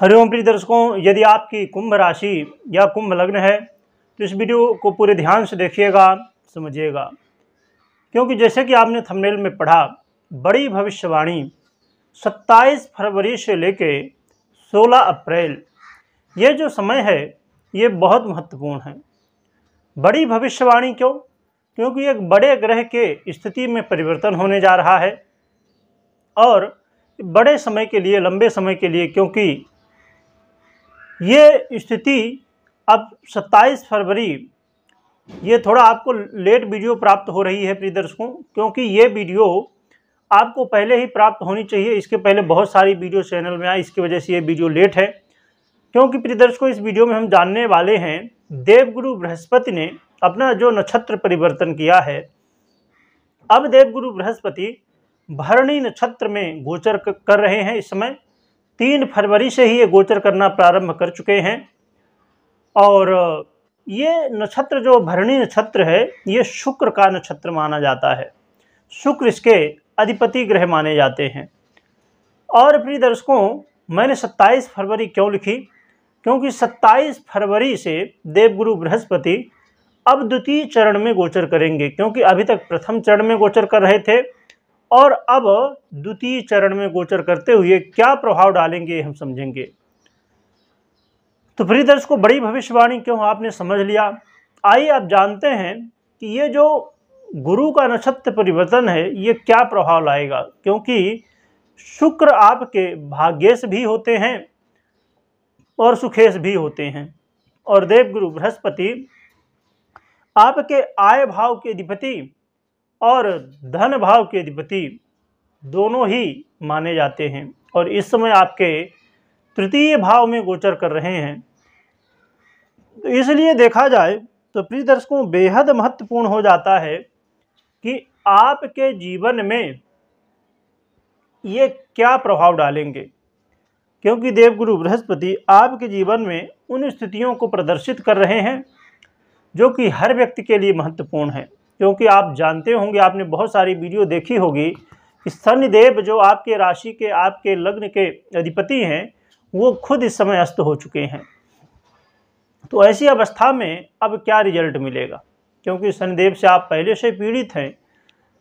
हरिओम प्रिय दर्शकों यदि आपकी कुंभ राशि या कुंभ लग्न है तो इस वीडियो को पूरे ध्यान से देखिएगा समझिएगा क्योंकि जैसे कि आपने थंबनेल में पढ़ा बड़ी भविष्यवाणी 27 फरवरी से लेके 16 अप्रैल ये जो समय है ये बहुत महत्वपूर्ण है बड़ी भविष्यवाणी क्यों क्योंकि एक बड़े ग्रह के स्थिति में परिवर्तन होने जा रहा है और बड़े समय के लिए लंबे समय के लिए क्योंकि ये स्थिति अब 27 फरवरी ये थोड़ा आपको लेट वीडियो प्राप्त हो रही है प्रिय दर्शकों क्योंकि ये वीडियो आपको पहले ही प्राप्त होनी चाहिए इसके पहले बहुत सारी वीडियो चैनल में आई इसकी वजह से ये वीडियो लेट है क्योंकि प्रिय दर्शकों इस वीडियो में हम जानने वाले हैं देवगुरु बृहस्पति ने अपना जो नक्षत्र परिवर्तन किया है अब देवगुरु बृहस्पति भरणी नक्षत्र में गोचर कर रहे हैं इस समय तीन फरवरी से ही ये गोचर करना प्रारंभ कर चुके हैं और ये नक्षत्र जो भरणी नक्षत्र है ये शुक्र का नक्षत्र माना जाता है शुक्र इसके अधिपति ग्रह माने जाते हैं और प्रिय दर्शकों मैंने 27 फरवरी क्यों लिखी क्योंकि 27 फरवरी से देवगुरु बृहस्पति अब द्वितीय चरण में गोचर करेंगे क्योंकि अभी तक प्रथम चरण में गोचर कर रहे थे और अब द्वितीय चरण में गोचर करते हुए क्या प्रभाव डालेंगे हम समझेंगे तो प्रिय दर्शकों बड़ी भविष्यवाणी क्यों आपने समझ लिया आइए आप जानते हैं कि ये जो गुरु का नक्षत्र परिवर्तन है ये क्या प्रभाव लाएगा क्योंकि शुक्र आपके भाग्येश भी होते हैं और सुखेश भी होते हैं और देवगुरु बृहस्पति आपके आय भाव के अधिपति और धन भाव के अधिपति दोनों ही माने जाते हैं और इस समय आपके तृतीय भाव में गोचर कर रहे हैं तो इसलिए देखा जाए तो प्रिय दर्शकों बेहद महत्वपूर्ण हो जाता है कि आपके जीवन में ये क्या प्रभाव डालेंगे क्योंकि देवगुरु बृहस्पति आपके जीवन में उन स्थितियों को प्रदर्शित कर रहे हैं जो कि हर व्यक्ति के लिए महत्वपूर्ण है क्योंकि आप जानते होंगे आपने बहुत सारी वीडियो देखी होगी कि शनिदेव जो आपके राशि के आपके लग्न के अधिपति हैं वो खुद इस समय अस्त हो चुके हैं तो ऐसी अवस्था में अब क्या रिजल्ट मिलेगा क्योंकि शनिदेव से आप पहले से पीड़ित हैं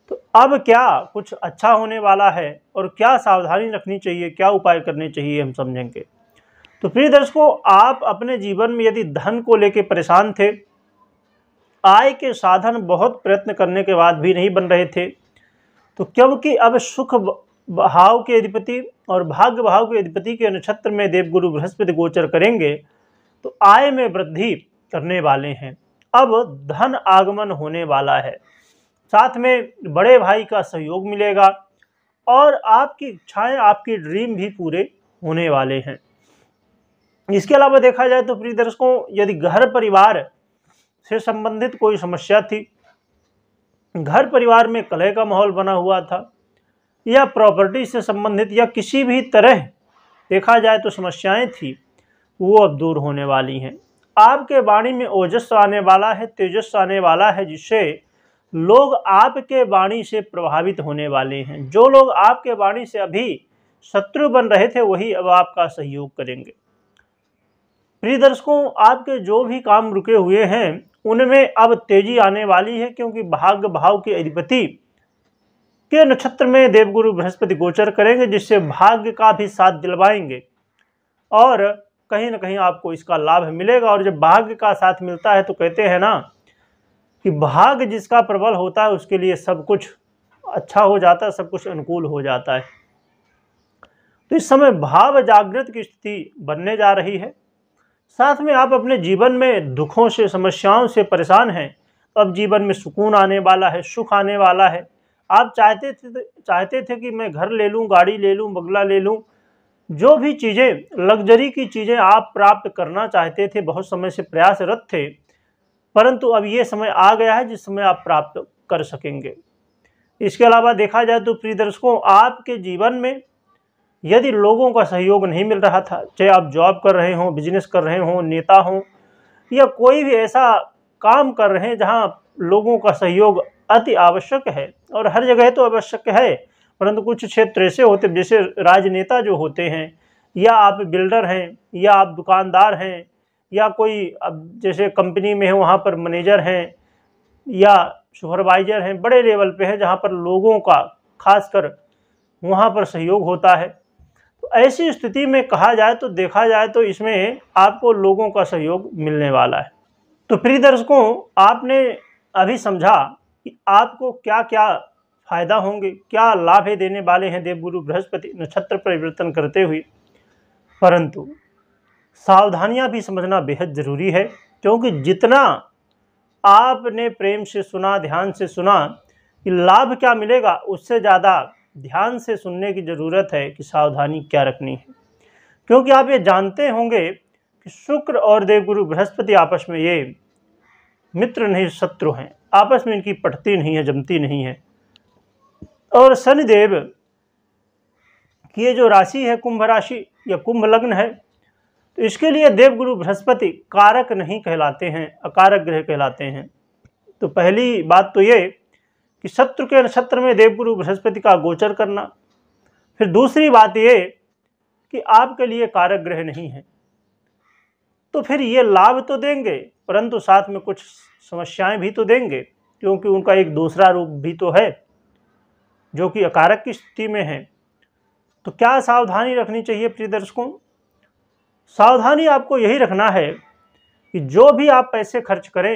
तो अब क्या कुछ अच्छा होने वाला है और क्या सावधानी रखनी चाहिए क्या उपाय करने चाहिए हम समझेंगे तो प्रिय दर्शकों आप अपने जीवन में यदि धन को लेकर परेशान थे आय के साधन बहुत प्रयत्न करने के बाद भी नहीं बन रहे थे तो क्योंकि अब सुख भाव के अधिपति और भाग्य भाव के अधिपति के नक्षत्र में देवगुरु बृहस्पति गोचर करेंगे तो आय में वृद्धि करने वाले हैं अब धन आगमन होने वाला है साथ में बड़े भाई का सहयोग मिलेगा और आपकी इच्छाएं आपकी ड्रीम भी पूरे होने वाले हैं इसके अलावा देखा जाए तो प्रिय दर्शकों यदि घर परिवार से संबंधित कोई समस्या थी घर परिवार में कलह का माहौल बना हुआ था या प्रॉपर्टी से संबंधित या किसी भी तरह देखा जाए तो समस्याएं थी वो अब दूर होने वाली हैं आपके वाणी में ओजस्व आने वाला है तेजस्व आने वाला है जिससे लोग आपके वाणी से प्रभावित होने वाले हैं जो लोग आपके वाणी से अभी शत्रु बन रहे थे वही अब आपका सहयोग करेंगे प्रिय दर्शकों आपके जो भी काम रुके हुए हैं उनमें अब तेजी आने वाली है क्योंकि भाग्य भाव के अधिपति के नक्षत्र में देवगुरु बृहस्पति गोचर करेंगे जिससे भाग्य का भी साथ दिलवाएंगे और कहीं ना कहीं आपको इसका लाभ मिलेगा और जब भाग्य का साथ मिलता है तो कहते हैं ना कि भाग्य जिसका प्रबल होता है उसके लिए सब कुछ अच्छा हो जाता है सब कुछ अनुकूल हो जाता है तो इस समय भाव जागृत की स्थिति बनने जा रही है साथ में आप अपने जीवन में दुखों से समस्याओं से परेशान हैं तो अब जीवन में सुकून आने वाला है सुख आने वाला है आप चाहते थे चाहते थे कि मैं घर ले लूँ गाड़ी ले लूँ बगला ले लूँ जो भी चीज़ें लग्जरी की चीज़ें आप प्राप्त करना चाहते थे बहुत समय से प्रयासरत थे परंतु अब ये समय आ गया है जिस समय आप प्राप्त कर सकेंगे इसके अलावा देखा जाए तो प्रिय दर्शकों आपके जीवन में यदि लोगों का सहयोग नहीं मिल रहा था चाहे आप जॉब कर रहे हों बिजनेस कर रहे हों नेता हों या कोई भी ऐसा काम कर रहे हैं जहाँ लोगों का सहयोग अति आवश्यक है और हर जगह तो आवश्यक है परंतु कुछ क्षेत्र ऐसे होते जैसे राजनेता जो होते हैं या आप बिल्डर हैं या आप दुकानदार हैं या कोई अब जैसे कंपनी में है वहाँ पर मैनेजर हैं या सुपरवाइजर हैं बड़े लेवल पे हैं जहाँ पर लोगों का खासकर वहाँ पर सहयोग होता है तो ऐसी स्थिति में कहा जाए तो देखा जाए तो इसमें आपको लोगों का सहयोग मिलने वाला है तो प्रिय दर्शकों आपने अभी समझा कि आपको क्या क्या फायदा होंगे क्या लाभ देने वाले हैं देवगुरु बृहस्पति नक्षत्र परिवर्तन करते हुए परंतु सावधानियां भी समझना बेहद ज़रूरी है क्योंकि जितना आपने प्रेम से सुना ध्यान से सुना कि लाभ क्या मिलेगा उससे ज़्यादा ध्यान से सुनने की ज़रूरत है कि सावधानी क्या रखनी है क्योंकि आप ये जानते होंगे कि शुक्र और देवगुरु बृहस्पति आपस में ये मित्र नहीं शत्रु हैं आपस में इनकी पटती नहीं है जमती नहीं है और शनिदेव की ये जो राशि है कुंभ राशि या कुंभ लग्न है तो इसके लिए देवगुरु बृहस्पति कारक नहीं कहलाते हैं अकारक ग्रह कहलाते हैं तो पहली बात तो ये कि शत्रु के नक्षत्र में देवगुरु बृहस्पति का गोचर करना फिर दूसरी बात ये कि आपके लिए कारक ग्रह नहीं है तो फिर ये लाभ तो देंगे परंतु साथ में कुछ समस्याएं भी तो देंगे क्योंकि उनका एक दूसरा रूप भी तो है जो कि अकारक की स्थिति में है तो क्या सावधानी रखनी चाहिए प्रिय दर्शकों सावधानी आपको यही रखना है कि जो भी आप पैसे खर्च करें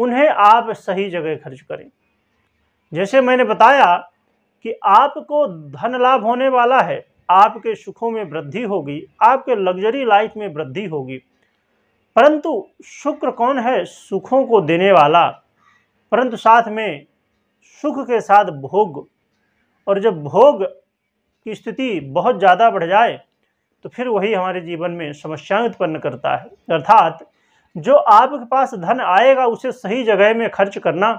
उन्हें आप सही जगह खर्च करें जैसे मैंने बताया कि आपको धन लाभ होने वाला है आपके सुखों में वृद्धि होगी आपके लग्जरी लाइफ में वृद्धि होगी परंतु शुक्र कौन है सुखों को देने वाला परंतु साथ में सुख के साथ भोग और जब भोग की स्थिति बहुत ज़्यादा बढ़ जाए तो फिर वही हमारे जीवन में समस्याएं उत्पन्न करता है अर्थात जो आपके पास धन आएगा उसे सही जगह में खर्च करना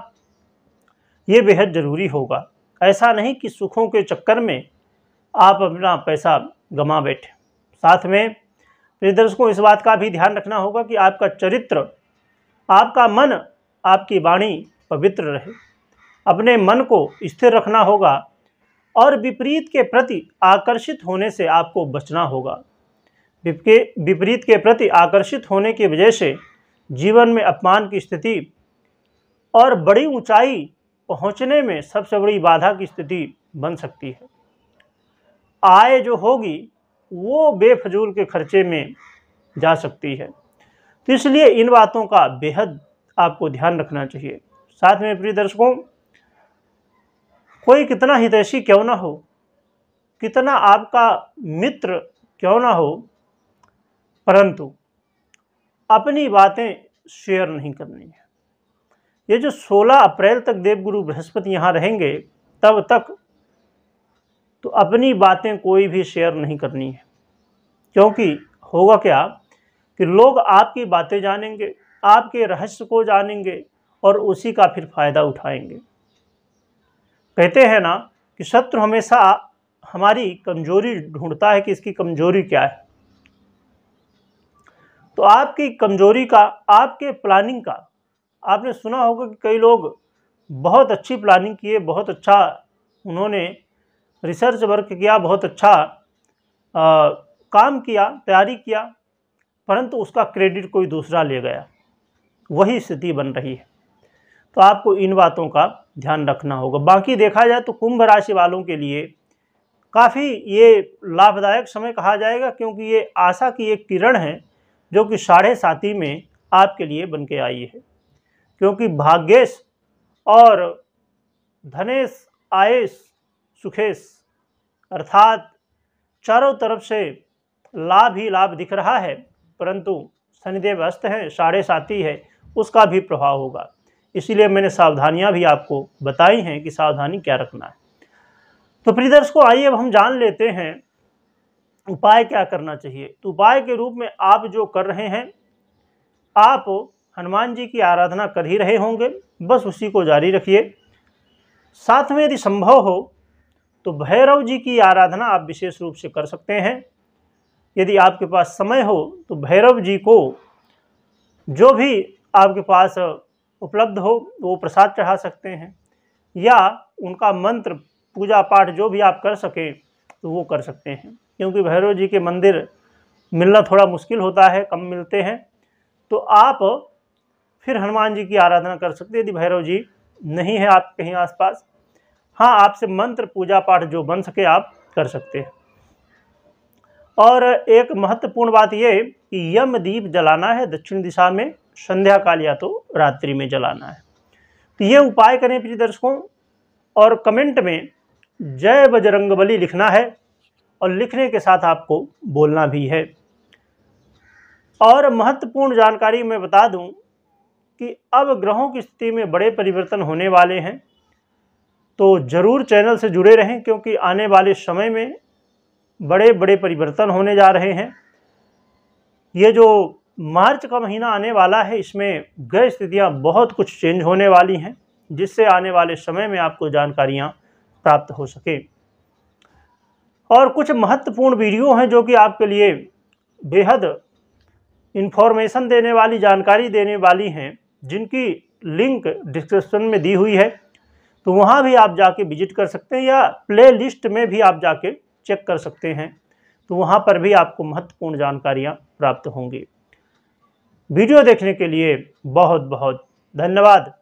ये बेहद ज़रूरी होगा ऐसा नहीं कि सुखों के चक्कर में आप अपना पैसा गमा बैठे साथ में प्रिय दर्शकों इस बात का भी ध्यान रखना होगा कि आपका चरित्र आपका मन आपकी वाणी पवित्र रहे अपने मन को स्थिर रखना होगा और विपरीत के प्रति आकर्षित होने से आपको बचना होगा विपरीत के प्रति आकर्षित होने की वजह से जीवन में अपमान की स्थिति और बड़ी ऊंचाई पहुंचने में सबसे बड़ी बाधा की स्थिति बन सकती है आय जो होगी वो बेफजूल के खर्चे में जा सकती है तो इसलिए इन बातों का बेहद आपको ध्यान रखना चाहिए साथ में प्रिय दर्शकों कोई कितना हितैषी क्यों ना हो कितना आपका मित्र क्यों ना हो परंतु अपनी बातें शेयर नहीं करनी है ये जो 16 अप्रैल तक देवगुरु बृहस्पति यहाँ रहेंगे तब तक तो अपनी बातें कोई भी शेयर नहीं करनी है क्योंकि होगा क्या कि लोग आपकी बातें जानेंगे आपके रहस्य को जानेंगे और उसी का फिर फायदा उठाएंगे कहते हैं ना कि शत्रु हमेशा हमारी कमजोरी ढूंढता है कि इसकी कमजोरी क्या है तो आपकी कमजोरी का आपके प्लानिंग का आपने सुना होगा कि कई लोग बहुत अच्छी प्लानिंग किए बहुत अच्छा उन्होंने रिसर्च वर्क किया बहुत अच्छा आ, काम किया तैयारी किया परंतु उसका क्रेडिट कोई दूसरा ले गया वही स्थिति बन रही है तो आपको इन बातों का ध्यान रखना होगा बाकी देखा जाए तो कुंभ राशि वालों के लिए काफ़ी ये लाभदायक समय कहा जाएगा क्योंकि ये आशा की एक किरण है जो कि साढ़े साथी में आपके लिए बन के आई है क्योंकि भाग्येश और धनेश आयेश सुखेश अर्थात चारों तरफ से लाभ ही लाभ दिख रहा है परंतु शनिदेव अस्त हैं साढ़े साथी है उसका भी प्रभाव होगा इसीलिए मैंने सावधानियां भी आपको बताई हैं कि सावधानी क्या रखना है तो प्रिय दर्शकों आइए अब हम जान लेते हैं उपाय क्या करना चाहिए तो उपाय के रूप में आप जो कर रहे हैं आप हनुमान जी की आराधना कर ही रहे होंगे बस उसी को जारी रखिए साथ में यदि संभव हो तो भैरव जी की आराधना आप विशेष रूप से कर सकते हैं यदि आपके पास समय हो तो भैरव जी को जो भी आपके पास उपलब्ध हो वो प्रसाद चढ़ा सकते हैं या उनका मंत्र पूजा पाठ जो भी आप कर सकें तो वो कर सकते हैं क्योंकि भैरव जी के मंदिर मिलना थोड़ा मुश्किल होता है कम मिलते हैं तो आप फिर हनुमान जी की आराधना कर सकते यदि भैरव जी नहीं है आप कहीं आसपास हाँ आपसे मंत्र पूजा पाठ जो बन सके आप कर सकते हैं और एक महत्वपूर्ण बात यह कि यम दीप जलाना है दक्षिण दिशा में संध्या काल या तो रात्रि में जलाना है तो ये उपाय करें प्रिय दर्शकों और कमेंट में जय बजरंगबली लिखना है और लिखने के साथ आपको बोलना भी है और महत्वपूर्ण जानकारी मैं बता दूं कि अब ग्रहों की स्थिति में बड़े परिवर्तन होने वाले हैं तो ज़रूर चैनल से जुड़े रहें क्योंकि आने वाले समय में बड़े बड़े परिवर्तन होने जा रहे हैं ये जो मार्च का महीना आने वाला है इसमें ग्रह स्थितियाँ बहुत कुछ चेंज होने वाली हैं जिससे आने वाले समय में आपको जानकारियाँ प्राप्त हो सके और कुछ महत्वपूर्ण वीडियो हैं जो कि आपके लिए बेहद इन्फॉर्मेशन देने वाली जानकारी देने वाली हैं जिनकी लिंक डिस्क्रिप्शन में दी हुई है तो वहाँ भी आप जाके विजिट कर सकते हैं या प्ले लिस्ट में भी आप जाके चेक कर सकते हैं तो वहाँ पर भी आपको महत्वपूर्ण जानकारियाँ प्राप्त होंगी वीडियो देखने के लिए बहुत बहुत धन्यवाद